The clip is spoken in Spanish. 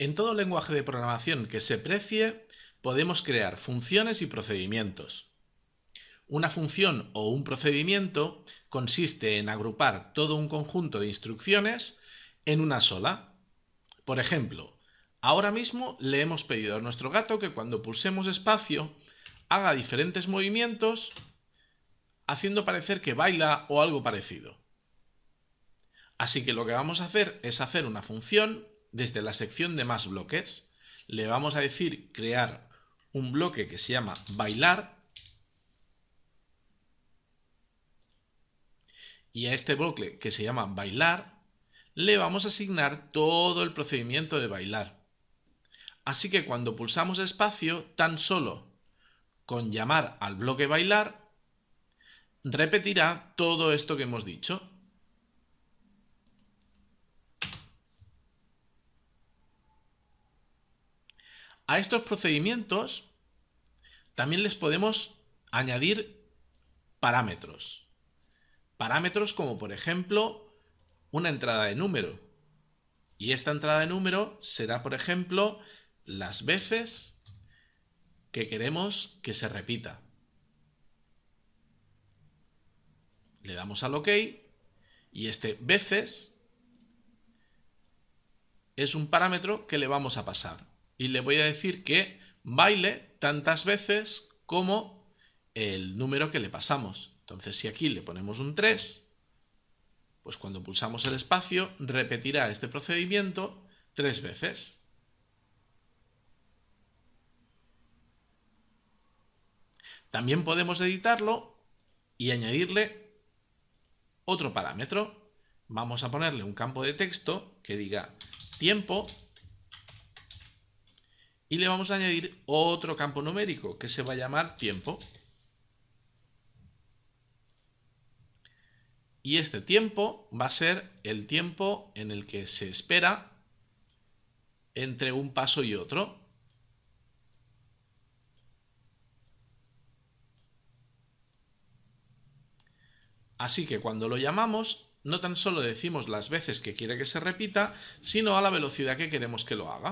En todo lenguaje de programación que se precie, podemos crear funciones y procedimientos. Una función o un procedimiento consiste en agrupar todo un conjunto de instrucciones en una sola. Por ejemplo, ahora mismo le hemos pedido a nuestro gato que cuando pulsemos espacio haga diferentes movimientos haciendo parecer que baila o algo parecido. Así que lo que vamos a hacer es hacer una función desde la sección de más bloques, le vamos a decir crear un bloque que se llama bailar y a este bloque que se llama bailar le vamos a asignar todo el procedimiento de bailar. Así que cuando pulsamos espacio, tan solo con llamar al bloque bailar, repetirá todo esto que hemos dicho. A estos procedimientos también les podemos añadir parámetros. Parámetros como por ejemplo una entrada de número. Y esta entrada de número será por ejemplo las veces que queremos que se repita. Le damos al OK y este veces es un parámetro que le vamos a pasar y le voy a decir que baile tantas veces como el número que le pasamos. Entonces, si aquí le ponemos un 3, pues cuando pulsamos el espacio, repetirá este procedimiento tres veces. También podemos editarlo y añadirle otro parámetro. Vamos a ponerle un campo de texto que diga tiempo y le vamos a añadir otro campo numérico que se va a llamar tiempo. Y este tiempo va a ser el tiempo en el que se espera entre un paso y otro. Así que cuando lo llamamos, no tan solo decimos las veces que quiere que se repita, sino a la velocidad que queremos que lo haga.